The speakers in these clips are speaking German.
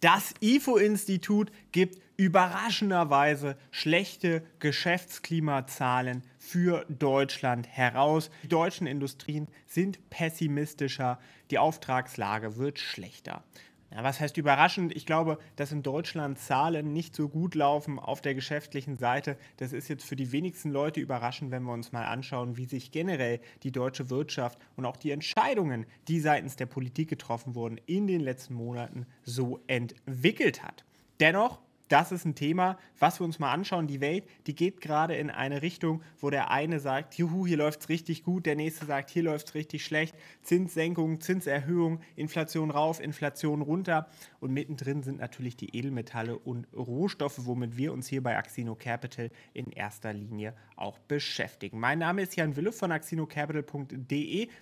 Das IFO-Institut gibt überraschenderweise schlechte Geschäftsklimazahlen für Deutschland heraus. Die deutschen Industrien sind pessimistischer, die Auftragslage wird schlechter. Ja, was heißt überraschend? Ich glaube, dass in Deutschland Zahlen nicht so gut laufen auf der geschäftlichen Seite. Das ist jetzt für die wenigsten Leute überraschend, wenn wir uns mal anschauen, wie sich generell die deutsche Wirtschaft und auch die Entscheidungen, die seitens der Politik getroffen wurden, in den letzten Monaten so entwickelt hat. Dennoch das ist ein Thema, was wir uns mal anschauen. Die Welt, die geht gerade in eine Richtung, wo der eine sagt, juhu, hier läuft es richtig gut, der nächste sagt, hier läuft es richtig schlecht. Zinssenkung, Zinserhöhung, Inflation rauf, Inflation runter. Und mittendrin sind natürlich die Edelmetalle und Rohstoffe, womit wir uns hier bei Axino Capital in erster Linie auch beschäftigen. Mein Name ist Jan Wille von axinocapital.de.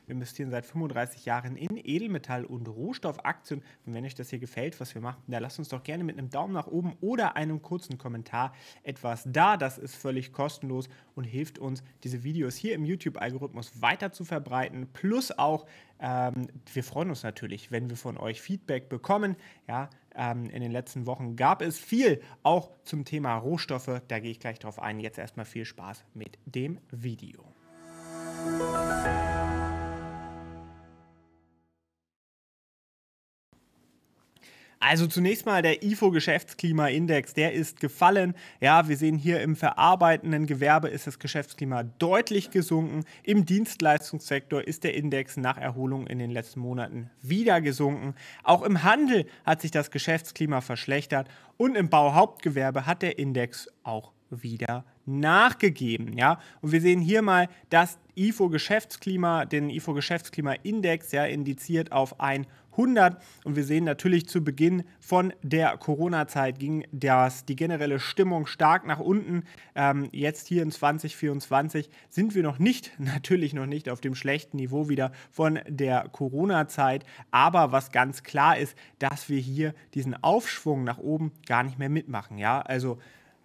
Wir investieren seit 35 Jahren in Edelmetall- und Rohstoffaktien. Und wenn euch das hier gefällt, was wir machen, dann lasst uns doch gerne mit einem Daumen nach oben oder einem kurzen Kommentar etwas da. Das ist völlig kostenlos und hilft uns, diese Videos hier im YouTube-Algorithmus weiter zu verbreiten. Plus auch, ähm, wir freuen uns natürlich, wenn wir von euch Feedback bekommen. Ja, ähm, in den letzten Wochen gab es viel auch zum Thema Rohstoffe. Da gehe ich gleich drauf ein. Jetzt erstmal viel Spaß mit dem Video. Also zunächst mal der IFO-Geschäftsklimaindex, der ist gefallen. Ja, wir sehen hier im verarbeitenden Gewerbe ist das Geschäftsklima deutlich gesunken. Im Dienstleistungssektor ist der Index nach Erholung in den letzten Monaten wieder gesunken. Auch im Handel hat sich das Geschäftsklima verschlechtert und im Bauhauptgewerbe hat der Index auch wieder nachgegeben. Ja? Und wir sehen hier mal das IFO-Geschäftsklima, den IFO-Geschäftsklimaindex, ja, indiziert auf ein 100. Und wir sehen natürlich zu Beginn von der Corona-Zeit ging das, die generelle Stimmung stark nach unten. Ähm, jetzt hier in 2024 sind wir noch nicht, natürlich noch nicht auf dem schlechten Niveau wieder von der Corona-Zeit. Aber was ganz klar ist, dass wir hier diesen Aufschwung nach oben gar nicht mehr mitmachen. Ja, also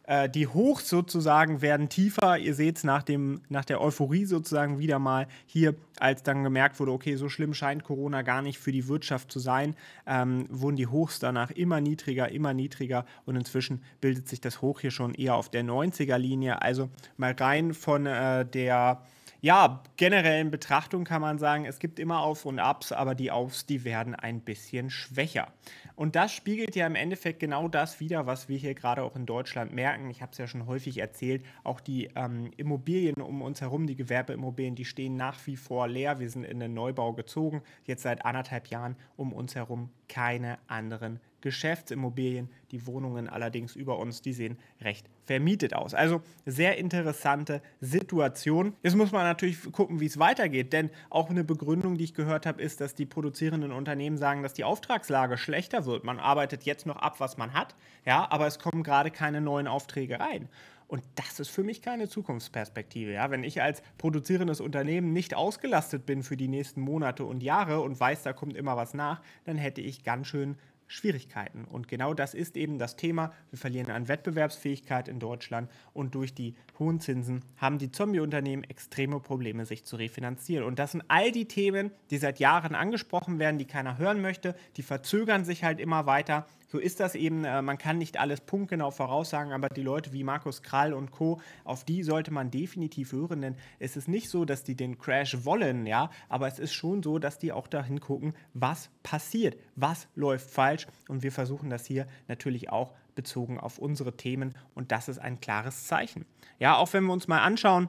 äh, die Hochs sozusagen werden tiefer. Ihr seht es nach, nach der Euphorie sozusagen wieder mal hier, als dann gemerkt wurde, okay, so schlimm scheint Corona gar nicht für die Wirtschaft zu sein, ähm, wurden die Hochs danach immer niedriger, immer niedriger und inzwischen bildet sich das Hoch hier schon eher auf der 90er-Linie. Also mal rein von äh, der ja, generellen Betrachtung kann man sagen, es gibt immer Auf und Abs, aber die Aufs, die werden ein bisschen schwächer. Und das spiegelt ja im Endeffekt genau das wider, was wir hier gerade auch in Deutschland merken. Ich habe es ja schon häufig erzählt, auch die ähm, Immobilien um uns herum, die Gewerbeimmobilien, die stehen nach wie vor leer. Wir sind in den Neubau gezogen, jetzt seit anderthalb Jahren um uns herum keine anderen Geschäftsimmobilien. Die Wohnungen allerdings über uns, die sehen recht vermietet aus. Also sehr interessante Situation. Jetzt muss man natürlich gucken, wie es weitergeht, denn auch eine Begründung, die ich gehört habe, ist, dass die produzierenden Unternehmen sagen, dass die Auftragslage schlechter wird. Man arbeitet jetzt noch ab, was man hat, ja, aber es kommen gerade keine neuen Aufträge rein. Und das ist für mich keine Zukunftsperspektive. Ja? Wenn ich als produzierendes Unternehmen nicht ausgelastet bin für die nächsten Monate und Jahre und weiß, da kommt immer was nach, dann hätte ich ganz schön Schwierigkeiten. Und genau das ist eben das Thema. Wir verlieren an Wettbewerbsfähigkeit in Deutschland und durch die hohen Zinsen haben die Zombie-Unternehmen extreme Probleme, sich zu refinanzieren. Und das sind all die Themen, die seit Jahren angesprochen werden, die keiner hören möchte. Die verzögern sich halt immer weiter so ist das eben. Äh, man kann nicht alles punktgenau voraussagen, aber die Leute wie Markus Krall und Co., auf die sollte man definitiv hören, denn es ist nicht so, dass die den Crash wollen, ja, aber es ist schon so, dass die auch dahin gucken, was passiert, was läuft falsch und wir versuchen das hier natürlich auch bezogen auf unsere Themen und das ist ein klares Zeichen. Ja, auch wenn wir uns mal anschauen,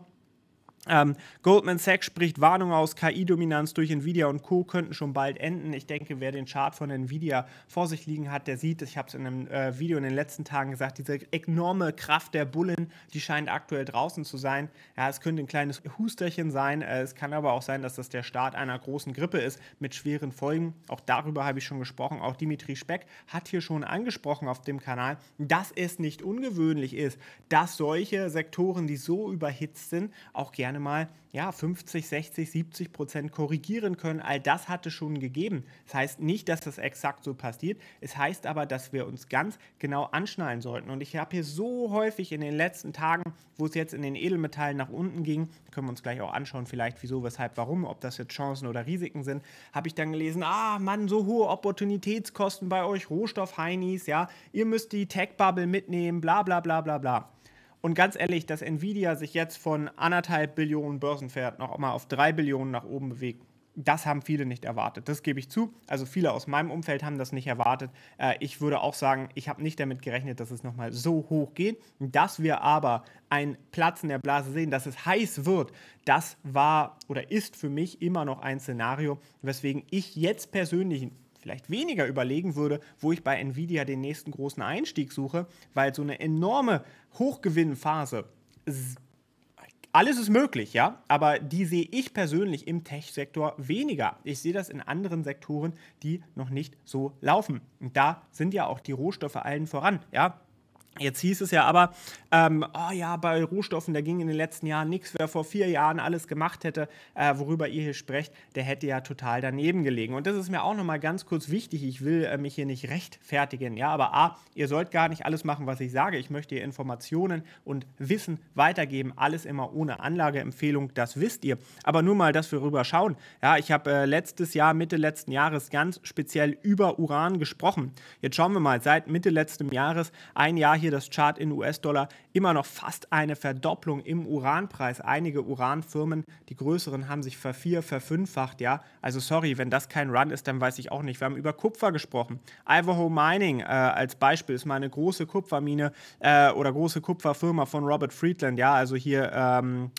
ähm, Goldman Sachs spricht Warnung aus, KI-Dominanz durch Nvidia und Co. könnten schon bald enden. Ich denke, wer den Chart von Nvidia vor sich liegen hat, der sieht, ich habe es in einem äh, Video in den letzten Tagen gesagt, diese enorme Kraft der Bullen, die scheint aktuell draußen zu sein. Ja, es könnte ein kleines Husterchen sein. Äh, es kann aber auch sein, dass das der Start einer großen Grippe ist mit schweren Folgen. Auch darüber habe ich schon gesprochen. Auch Dimitri Speck hat hier schon angesprochen auf dem Kanal, dass es nicht ungewöhnlich ist, dass solche Sektoren, die so überhitzt sind, auch gerne gerne mal ja, 50, 60, 70 Prozent korrigieren können. All das hatte schon gegeben. Das heißt nicht, dass das exakt so passiert. Es heißt aber, dass wir uns ganz genau anschnallen sollten. Und ich habe hier so häufig in den letzten Tagen, wo es jetzt in den Edelmetallen nach unten ging, können wir uns gleich auch anschauen, vielleicht wieso, weshalb, warum, ob das jetzt Chancen oder Risiken sind, habe ich dann gelesen, ah Mann, so hohe Opportunitätskosten bei euch, Rohstoffheinis, ja, ihr müsst die Tech-Bubble mitnehmen, bla bla bla bla bla. Und ganz ehrlich, dass Nvidia sich jetzt von anderthalb Billionen Börsenwert noch mal auf drei Billionen nach oben bewegt, das haben viele nicht erwartet. Das gebe ich zu. Also viele aus meinem Umfeld haben das nicht erwartet. Äh, ich würde auch sagen, ich habe nicht damit gerechnet, dass es nochmal so hoch geht. Dass wir aber einen Platz in der Blase sehen, dass es heiß wird, das war oder ist für mich immer noch ein Szenario, weswegen ich jetzt persönlich vielleicht weniger überlegen würde, wo ich bei Nvidia den nächsten großen Einstieg suche, weil so eine enorme Hochgewinnphase alles ist möglich, ja, aber die sehe ich persönlich im Tech-Sektor weniger. Ich sehe das in anderen Sektoren, die noch nicht so laufen. Und da sind ja auch die Rohstoffe allen voran, ja. Jetzt hieß es ja aber, ähm, oh ja, bei Rohstoffen, da ging in den letzten Jahren nichts. Wer vor vier Jahren alles gemacht hätte, äh, worüber ihr hier sprecht, der hätte ja total daneben gelegen. Und das ist mir auch nochmal ganz kurz wichtig. Ich will äh, mich hier nicht rechtfertigen, ja, aber A, ihr sollt gar nicht alles machen, was ich sage. Ich möchte ihr Informationen und Wissen weitergeben. Alles immer ohne Anlageempfehlung, das wisst ihr. Aber nur mal, dass wir rüber schauen. Ja, ich habe äh, letztes Jahr, Mitte letzten Jahres, ganz speziell über Uran gesprochen. Jetzt schauen wir mal, seit Mitte letzten Jahres ein Jahr hier hier das Chart in US-Dollar immer noch fast eine Verdopplung im Uranpreis. Einige Uranfirmen, die größeren, haben sich vervier, verfünffacht, ja. Also sorry, wenn das kein Run ist, dann weiß ich auch nicht. Wir haben über Kupfer gesprochen. Idaho Mining äh, als Beispiel ist mal eine große Kupfermine äh, oder große Kupferfirma von Robert Friedland, ja. Also hier... Ähm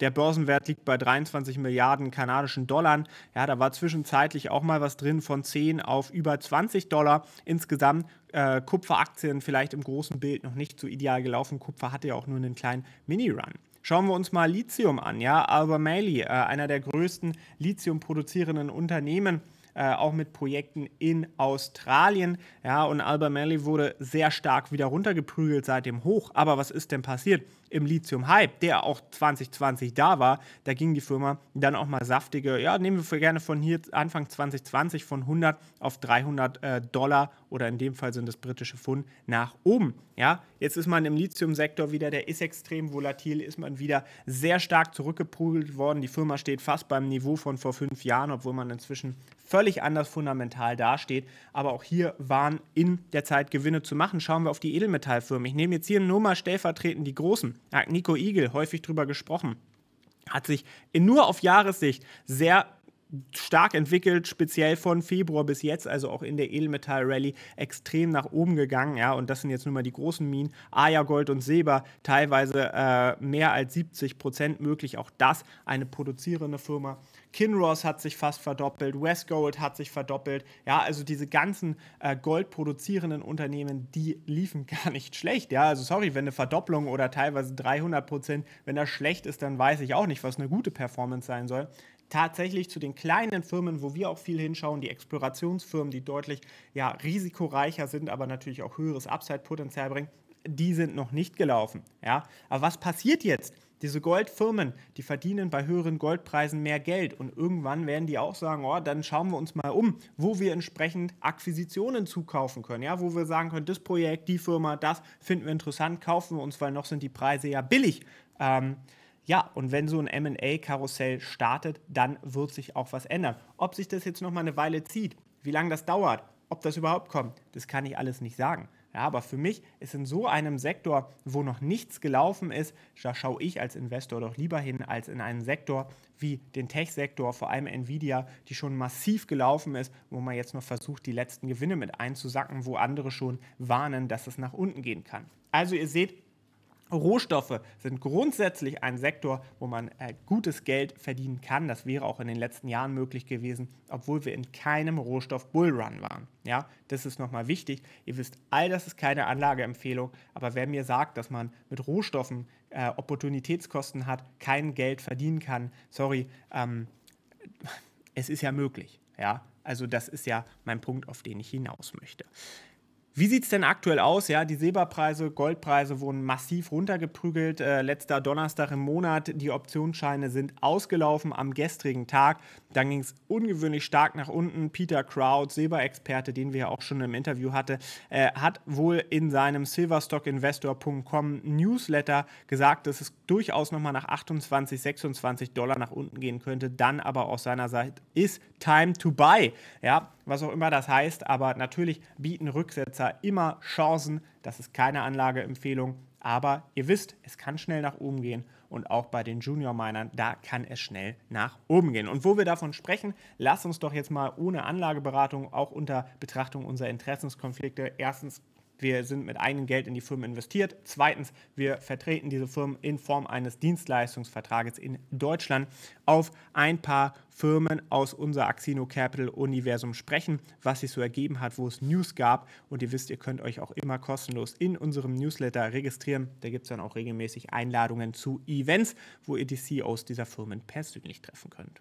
der Börsenwert liegt bei 23 Milliarden kanadischen Dollar. Ja, da war zwischenzeitlich auch mal was drin von 10 auf über 20 Dollar. Insgesamt äh, Kupferaktien vielleicht im großen Bild noch nicht so ideal gelaufen. Kupfer hatte ja auch nur einen kleinen Mini-Run. Schauen wir uns mal Lithium an, ja. Albemarle, äh, einer der größten Lithium-produzierenden Unternehmen, äh, auch mit Projekten in Australien. Ja, und Alba Albemarle wurde sehr stark wieder runtergeprügelt seit dem Hoch. Aber was ist denn passiert? Im Lithium-Hype, der auch 2020 da war, da ging die Firma dann auch mal saftige, ja, nehmen wir gerne von hier Anfang 2020 von 100 auf 300 äh, Dollar oder in dem Fall sind das britische Pfund nach oben. Ja, jetzt ist man im Lithium-Sektor wieder, der ist extrem volatil, ist man wieder sehr stark zurückgeprügelt worden. Die Firma steht fast beim Niveau von vor fünf Jahren, obwohl man inzwischen völlig anders fundamental dasteht. Aber auch hier waren in der Zeit Gewinne zu machen. Schauen wir auf die Edelmetallfirmen. Ich nehme jetzt hier nur mal stellvertretend die großen. Nico Igel, häufig drüber gesprochen, hat sich nur auf Jahressicht sehr stark entwickelt, speziell von Februar bis jetzt, also auch in der Edelmetall Rally extrem nach oben gegangen, ja, und das sind jetzt nur mal die großen Minen, Aja, Gold und Silber, teilweise äh, mehr als 70 Prozent möglich, auch das eine produzierende Firma, Kinross hat sich fast verdoppelt, Westgold hat sich verdoppelt. Ja, also diese ganzen äh, goldproduzierenden Unternehmen, die liefen gar nicht schlecht. Ja, also sorry, wenn eine Verdopplung oder teilweise 300 Prozent, wenn das schlecht ist, dann weiß ich auch nicht, was eine gute Performance sein soll tatsächlich zu den kleinen Firmen, wo wir auch viel hinschauen, die Explorationsfirmen, die deutlich ja, risikoreicher sind, aber natürlich auch höheres Upside-Potenzial bringen, die sind noch nicht gelaufen. Ja? Aber was passiert jetzt? Diese Goldfirmen, die verdienen bei höheren Goldpreisen mehr Geld und irgendwann werden die auch sagen, oh, dann schauen wir uns mal um, wo wir entsprechend Akquisitionen zukaufen können, ja, wo wir sagen können, das Projekt, die Firma, das finden wir interessant, kaufen wir uns, weil noch sind die Preise ja billig. Ähm, ja, und wenn so ein MA-Karussell startet, dann wird sich auch was ändern. Ob sich das jetzt noch mal eine Weile zieht, wie lange das dauert, ob das überhaupt kommt, das kann ich alles nicht sagen. Ja, aber für mich ist in so einem Sektor, wo noch nichts gelaufen ist, da schaue ich als Investor doch lieber hin als in einen Sektor wie den Tech-Sektor, vor allem Nvidia, die schon massiv gelaufen ist, wo man jetzt noch versucht, die letzten Gewinne mit einzusacken, wo andere schon warnen, dass es nach unten gehen kann. Also ihr seht, Rohstoffe sind grundsätzlich ein Sektor, wo man äh, gutes Geld verdienen kann. Das wäre auch in den letzten Jahren möglich gewesen, obwohl wir in keinem Rohstoff Bullrun waren. Ja, das ist nochmal wichtig. Ihr wisst, all das ist keine Anlageempfehlung, aber wer mir sagt, dass man mit Rohstoffen äh, Opportunitätskosten hat, kein Geld verdienen kann, sorry, ähm, es ist ja möglich. Ja, also das ist ja mein Punkt, auf den ich hinaus möchte. Wie sieht es denn aktuell aus? Ja, die Silberpreise, Goldpreise wurden massiv runtergeprügelt. Äh, letzter Donnerstag im Monat. Die Optionsscheine sind ausgelaufen am gestrigen Tag. Dann ging es ungewöhnlich stark nach unten. Peter Kraut, Silberexperte, den wir ja auch schon im Interview hatten, äh, hat wohl in seinem silverstockinvestor.com Newsletter gesagt, dass es durchaus nochmal nach 28, 26 Dollar nach unten gehen könnte. Dann aber aus seiner Seite ist Time to Buy. Ja, was auch immer das heißt. Aber natürlich bieten Rücksetzer immer Chancen. Das ist keine Anlageempfehlung. Aber ihr wisst, es kann schnell nach oben gehen und auch bei den Junior-Minern, da kann es schnell nach oben gehen. Und wo wir davon sprechen, lasst uns doch jetzt mal ohne Anlageberatung, auch unter Betrachtung unserer Interessenskonflikte, erstens wir sind mit eigenem Geld in die Firmen investiert. Zweitens, wir vertreten diese Firmen in Form eines Dienstleistungsvertrages in Deutschland. Auf ein paar Firmen aus unser Axino Capital Universum sprechen, was sich so ergeben hat, wo es News gab. Und ihr wisst, ihr könnt euch auch immer kostenlos in unserem Newsletter registrieren. Da gibt es dann auch regelmäßig Einladungen zu Events, wo ihr die CEOs dieser Firmen persönlich treffen könnt.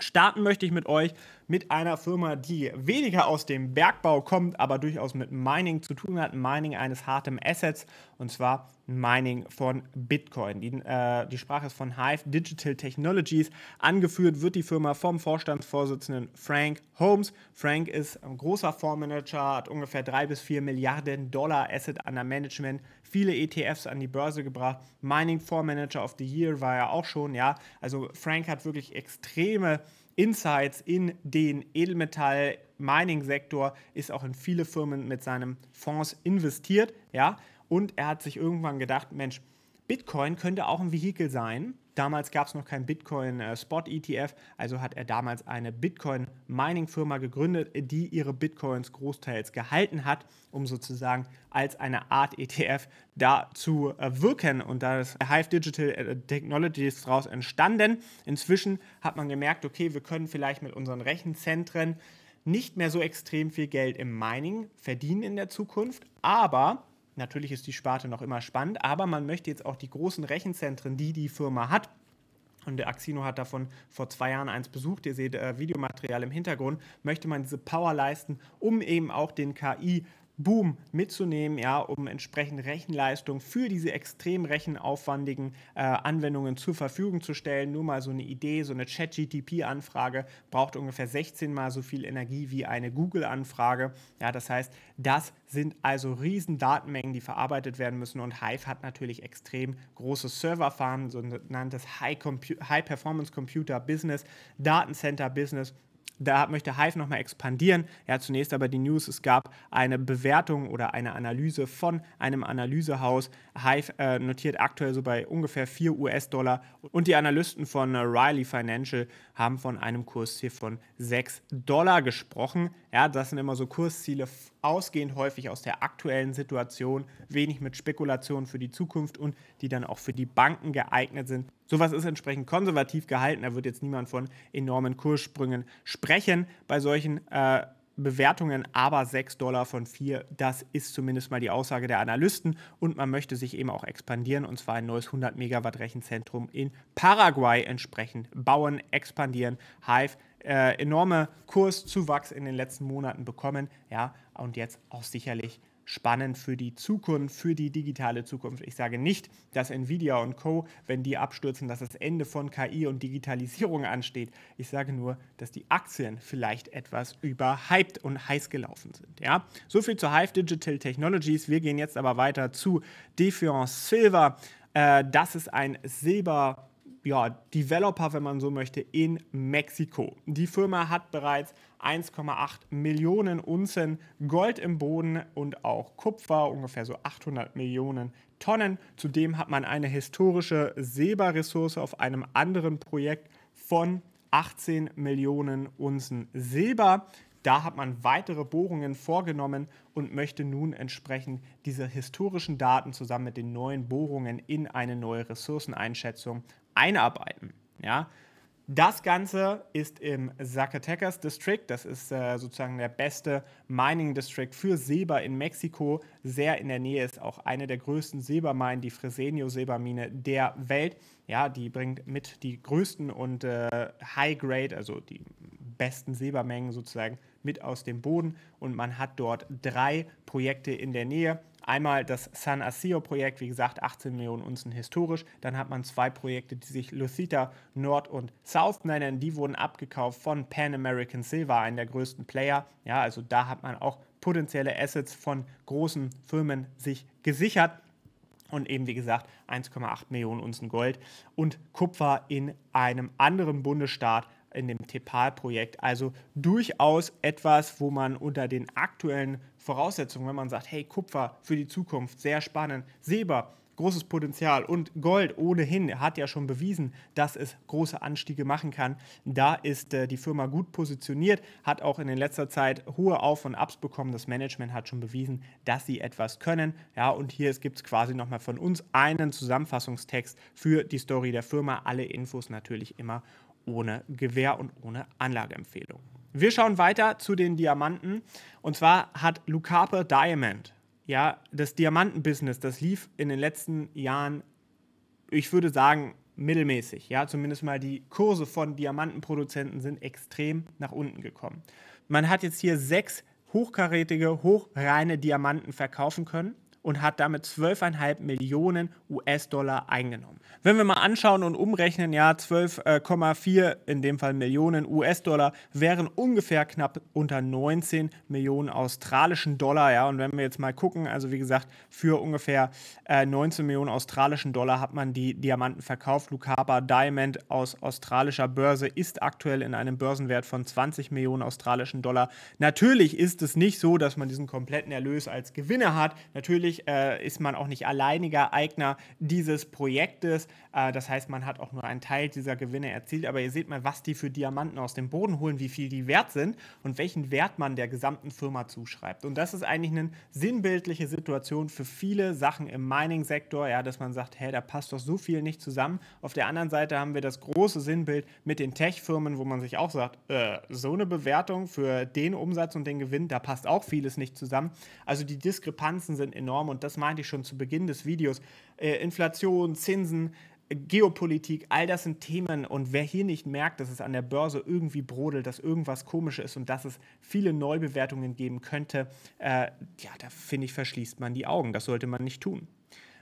Starten möchte ich mit euch mit einer Firma, die weniger aus dem Bergbau kommt, aber durchaus mit Mining zu tun hat. Mining eines harten Assets und zwar Mining von Bitcoin. Die, äh, die Sprache ist von Hive Digital Technologies. Angeführt wird die Firma vom Vorstandsvorsitzenden Frank Holmes. Frank ist ein großer Fondsmanager, hat ungefähr 3 bis 4 Milliarden Dollar Asset under Management, viele ETFs an die Börse gebracht. Mining Fondsmanager of the Year war er auch schon, ja. Also Frank hat wirklich extreme Insights in den Edelmetall-Mining-Sektor, ist auch in viele Firmen mit seinen Fonds investiert, ja. Und er hat sich irgendwann gedacht, Mensch, Bitcoin könnte auch ein Vehikel sein. Damals gab es noch kein Bitcoin-Spot-ETF, äh, also hat er damals eine Bitcoin-Mining-Firma gegründet, die ihre Bitcoins großteils gehalten hat, um sozusagen als eine Art ETF da zu äh, wirken. Und da ist Hive Digital äh, Technologies daraus entstanden. Inzwischen hat man gemerkt, okay, wir können vielleicht mit unseren Rechenzentren nicht mehr so extrem viel Geld im Mining verdienen in der Zukunft, aber Natürlich ist die Sparte noch immer spannend, aber man möchte jetzt auch die großen Rechenzentren, die die Firma hat, und der Axino hat davon vor zwei Jahren eins besucht. Ihr seht äh, Videomaterial im Hintergrund. Möchte man diese Power leisten, um eben auch den KI Boom mitzunehmen, ja, um entsprechend Rechenleistung für diese extrem rechenaufwandigen äh, Anwendungen zur Verfügung zu stellen. Nur mal so eine Idee, so eine Chat-GTP-Anfrage braucht ungefähr 16 mal so viel Energie wie eine Google-Anfrage. Ja, das heißt, das sind also riesen Datenmengen, die verarbeitet werden müssen und Hive hat natürlich extrem große Serverfarmen, sogenanntes High-Performance-Computer-Business, High Datencenter-Business da möchte Hive nochmal expandieren. Ja, zunächst aber die News, es gab eine Bewertung oder eine Analyse von einem Analysehaus. Hive äh, notiert aktuell so bei ungefähr 4 US-Dollar und die Analysten von äh, Riley Financial haben von einem Kursziel von 6 Dollar gesprochen. Ja, das sind immer so Kursziele ausgehend häufig aus der aktuellen Situation, wenig mit Spekulationen für die Zukunft und die dann auch für die Banken geeignet sind. Sowas ist entsprechend konservativ gehalten. Da wird jetzt niemand von enormen Kurssprüngen sprechen bei solchen äh, Bewertungen, aber 6 Dollar von 4, das ist zumindest mal die Aussage der Analysten. Und man möchte sich eben auch expandieren und zwar ein neues 100 Megawatt Rechenzentrum in Paraguay entsprechend bauen, expandieren. Hive äh, enorme Kurszuwachs in den letzten Monaten bekommen, ja, und jetzt auch sicherlich spannend für die Zukunft, für die digitale Zukunft. Ich sage nicht, dass Nvidia und Co, wenn die abstürzen, dass das Ende von KI und Digitalisierung ansteht. Ich sage nur, dass die Aktien vielleicht etwas überhyped und heiß gelaufen sind. Ja? So viel zu Hive Digital Technologies. Wir gehen jetzt aber weiter zu Defiance Silver. Äh, das ist ein Silber ja, Developer, wenn man so möchte, in Mexiko. Die Firma hat bereits 1,8 Millionen Unzen Gold im Boden und auch Kupfer, ungefähr so 800 Millionen Tonnen. Zudem hat man eine historische Silberressource auf einem anderen Projekt von 18 Millionen Unzen Silber. Da hat man weitere Bohrungen vorgenommen und möchte nun entsprechend diese historischen Daten zusammen mit den neuen Bohrungen in eine neue Ressourceneinschätzung einarbeiten. Ja? Das Ganze ist im Zacatecas District, das ist äh, sozusagen der beste Mining District für Silber in Mexiko, sehr in der Nähe ist auch eine der größten Silberminen, die fresenio Silbermine der Welt. Ja, die bringt mit die größten und äh, High Grade, also die besten Silbermengen sozusagen mit aus dem Boden. Und man hat dort drei Projekte in der Nähe. Einmal das San Asio-Projekt, wie gesagt, 18 Millionen Unzen historisch. Dann hat man zwei Projekte, die sich Lucita Nord und South nennen. Die wurden abgekauft von Pan American Silver, einem der größten Player. Ja, also da hat man auch potenzielle Assets von großen Firmen sich gesichert. Und eben, wie gesagt, 1,8 Millionen Unzen Gold und Kupfer in einem anderen Bundesstaat in dem Tepal-Projekt. Also durchaus etwas, wo man unter den aktuellen Voraussetzungen, wenn man sagt, hey, Kupfer für die Zukunft, sehr spannend, Silber, großes Potenzial und Gold ohnehin hat ja schon bewiesen, dass es große Anstiege machen kann. Da ist äh, die Firma gut positioniert, hat auch in letzter Zeit hohe Auf- und Abs bekommen. Das Management hat schon bewiesen, dass sie etwas können. Ja, und hier gibt es quasi nochmal von uns einen Zusammenfassungstext für die Story der Firma. Alle Infos natürlich immer ohne Gewähr und ohne Anlageempfehlung. Wir schauen weiter zu den Diamanten. Und zwar hat Lucarpe Diamond, ja, das Diamantenbusiness, das lief in den letzten Jahren, ich würde sagen, mittelmäßig. Ja, zumindest mal die Kurse von Diamantenproduzenten sind extrem nach unten gekommen. Man hat jetzt hier sechs hochkarätige, hochreine Diamanten verkaufen können und hat damit 12,5 Millionen US-Dollar eingenommen. Wenn wir mal anschauen und umrechnen, ja, 12,4 äh, in dem Fall Millionen US-Dollar wären ungefähr knapp unter 19 Millionen australischen Dollar, ja, und wenn wir jetzt mal gucken, also wie gesagt, für ungefähr äh, 19 Millionen australischen Dollar hat man die Diamanten verkauft. Lucaba Diamond aus australischer Börse ist aktuell in einem Börsenwert von 20 Millionen australischen Dollar. Natürlich ist es nicht so, dass man diesen kompletten Erlös als Gewinner hat. Natürlich natürlich äh, ist man auch nicht alleiniger Eigner dieses Projektes. Äh, das heißt, man hat auch nur einen Teil dieser Gewinne erzielt. Aber ihr seht mal, was die für Diamanten aus dem Boden holen, wie viel die wert sind und welchen Wert man der gesamten Firma zuschreibt. Und das ist eigentlich eine sinnbildliche Situation für viele Sachen im Mining-Sektor, ja, dass man sagt, hey, da passt doch so viel nicht zusammen. Auf der anderen Seite haben wir das große Sinnbild mit den Tech-Firmen, wo man sich auch sagt, äh, so eine Bewertung für den Umsatz und den Gewinn, da passt auch vieles nicht zusammen. Also die Diskrepanzen sind enorm Reformen, und das meinte ich schon zu Beginn des Videos, äh, Inflation, Zinsen, Geopolitik, all das sind Themen und wer hier nicht merkt, dass es an der Börse irgendwie brodelt, dass irgendwas komisch ist und dass es viele Neubewertungen geben könnte, äh, ja, da finde ich, verschließt man die Augen. Das sollte man nicht tun.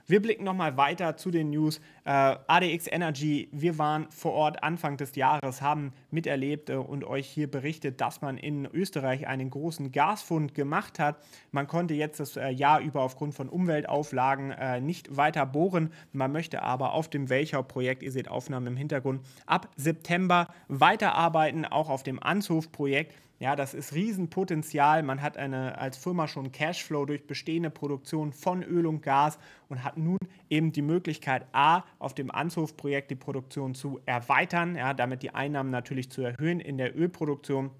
Wir blicken nochmal weiter zu den News. Äh, ADX Energy, wir waren vor Ort Anfang des Jahres, haben miterlebt äh, und euch hier berichtet, dass man in Österreich einen großen Gasfund gemacht hat. Man konnte jetzt das äh, Jahr über aufgrund von Umweltauflagen äh, nicht weiter bohren. Man möchte aber auf dem Welcher-Projekt, ihr seht Aufnahmen im Hintergrund, ab September weiterarbeiten, auch auf dem Anzhof-Projekt. Ja, das ist Riesenpotenzial. Man hat eine, als Firma schon Cashflow durch bestehende Produktion von Öl und Gas und hat nun eben die Möglichkeit, A, auf dem anzhof die Produktion zu erweitern, ja, damit die Einnahmen natürlich zu erhöhen in der Ölproduktion.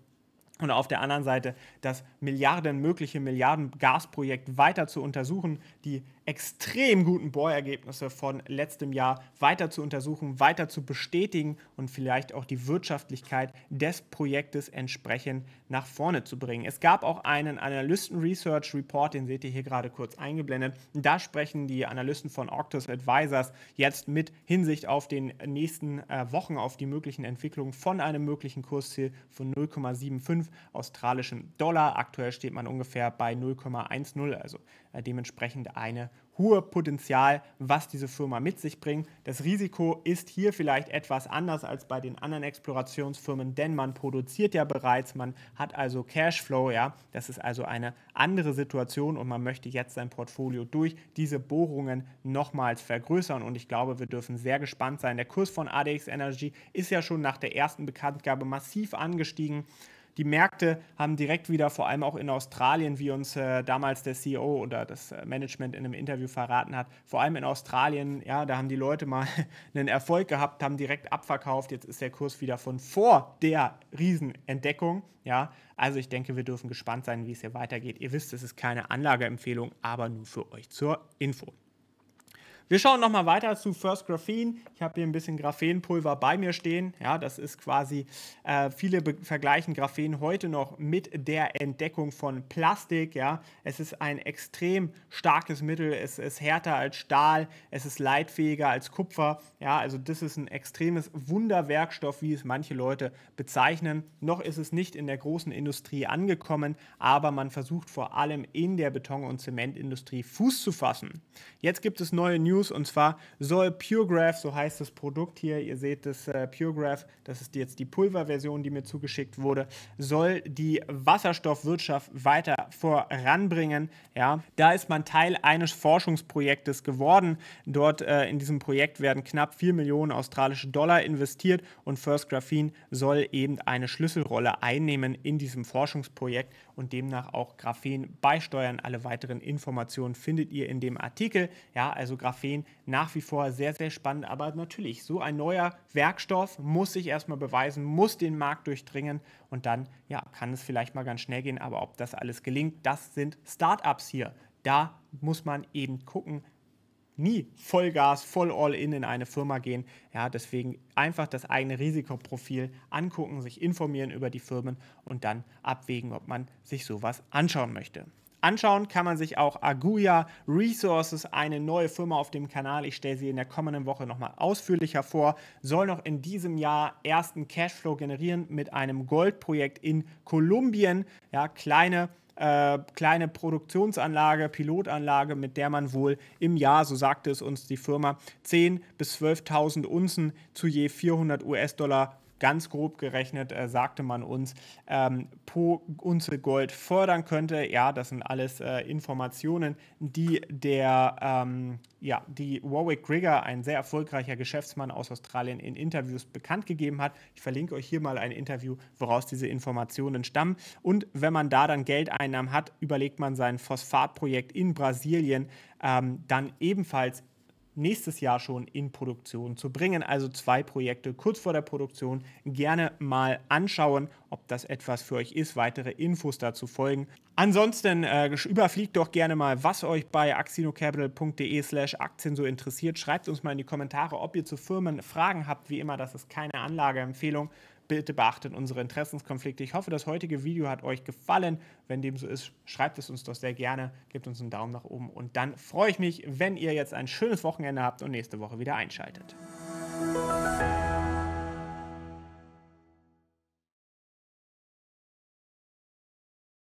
Und auf der anderen Seite das Milliarden, mögliche Milliarden Gasprojekt weiter zu untersuchen, die extrem guten Bohrergebnisse von letztem Jahr weiter zu untersuchen, weiter zu bestätigen und vielleicht auch die Wirtschaftlichkeit des Projektes entsprechend nach vorne zu bringen. Es gab auch einen Analysten Research Report, den seht ihr hier gerade kurz eingeblendet. Da sprechen die Analysten von Octus Advisors jetzt mit Hinsicht auf den nächsten äh, Wochen auf die möglichen Entwicklungen von einem möglichen Kursziel von 0,75 australischen Dollar. Aktuell steht man ungefähr bei 0,10, also äh, dementsprechend eine hohe Potenzial, was diese Firma mit sich bringt. Das Risiko ist hier vielleicht etwas anders als bei den anderen Explorationsfirmen, denn man produziert ja bereits, man hat also Cashflow, ja, das ist also eine andere Situation und man möchte jetzt sein Portfolio durch diese Bohrungen nochmals vergrößern und ich glaube, wir dürfen sehr gespannt sein. Der Kurs von ADX Energy ist ja schon nach der ersten Bekanntgabe massiv angestiegen. Die Märkte haben direkt wieder, vor allem auch in Australien, wie uns äh, damals der CEO oder das äh, Management in einem Interview verraten hat, vor allem in Australien, ja, da haben die Leute mal einen Erfolg gehabt, haben direkt abverkauft. Jetzt ist der Kurs wieder von vor der Riesenentdeckung. Ja, also ich denke, wir dürfen gespannt sein, wie es hier weitergeht. Ihr wisst, es ist keine Anlageempfehlung, aber nur für euch zur Info. Wir schauen nochmal weiter zu First Graphene. Ich habe hier ein bisschen Graphenpulver bei mir stehen. Ja, das ist quasi, äh, viele vergleichen Graphen heute noch mit der Entdeckung von Plastik. Ja, es ist ein extrem starkes Mittel. Es ist härter als Stahl. Es ist leitfähiger als Kupfer. Ja, also das ist ein extremes Wunderwerkstoff, wie es manche Leute bezeichnen. Noch ist es nicht in der großen Industrie angekommen, aber man versucht vor allem in der Beton- und Zementindustrie Fuß zu fassen. Jetzt gibt es neue News News und zwar soll PureGraph, so heißt das Produkt hier, ihr seht das äh, PureGraph, das ist jetzt die Pulverversion, die mir zugeschickt wurde, soll die Wasserstoffwirtschaft weiter voranbringen. Ja, da ist man Teil eines Forschungsprojektes geworden. Dort äh, in diesem Projekt werden knapp 4 Millionen australische Dollar investiert und First Graphene soll eben eine Schlüsselrolle einnehmen in diesem Forschungsprojekt und demnach auch Graphen beisteuern. Alle weiteren Informationen findet ihr in dem Artikel. Ja, also Graphen Graphen nach wie vor sehr, sehr spannend. Aber natürlich, so ein neuer Werkstoff muss sich erstmal beweisen, muss den Markt durchdringen und dann ja, kann es vielleicht mal ganz schnell gehen. Aber ob das alles gelingt, das sind Startups hier. Da muss man eben gucken, nie Vollgas, voll All-In in eine Firma gehen. Ja, deswegen einfach das eigene Risikoprofil angucken, sich informieren über die Firmen und dann abwägen, ob man sich sowas anschauen möchte. Anschauen kann man sich auch Aguya Resources, eine neue Firma auf dem Kanal. Ich stelle sie in der kommenden Woche nochmal ausführlicher vor. Soll noch in diesem Jahr ersten Cashflow generieren mit einem Goldprojekt in Kolumbien. Ja, kleine äh, kleine Produktionsanlage, Pilotanlage, mit der man wohl im Jahr, so sagte es uns die Firma, 10.000 bis 12.000 Unzen zu je 400 US-Dollar ganz grob gerechnet, äh, sagte man uns, ähm, pro Unze Gold fördern könnte. Ja, das sind alles äh, Informationen, die der, ähm, ja, die Warwick Grigger, ein sehr erfolgreicher Geschäftsmann aus Australien, in Interviews bekannt gegeben hat. Ich verlinke euch hier mal ein Interview, woraus diese Informationen stammen. Und wenn man da dann Geldeinnahmen hat, überlegt man sein Phosphatprojekt in Brasilien ähm, dann ebenfalls nächstes Jahr schon in Produktion zu bringen. Also zwei Projekte kurz vor der Produktion. Gerne mal anschauen, ob das etwas für euch ist. Weitere Infos dazu folgen. Ansonsten äh, überfliegt doch gerne mal, was euch bei axinocapital.de slash Aktien so interessiert. Schreibt uns mal in die Kommentare, ob ihr zu Firmen Fragen habt. Wie immer, das ist keine Anlageempfehlung. Bitte beachtet unsere Interessenskonflikte. Ich hoffe, das heutige Video hat euch gefallen. Wenn dem so ist, schreibt es uns doch sehr gerne, gebt uns einen Daumen nach oben und dann freue ich mich, wenn ihr jetzt ein schönes Wochenende habt und nächste Woche wieder einschaltet.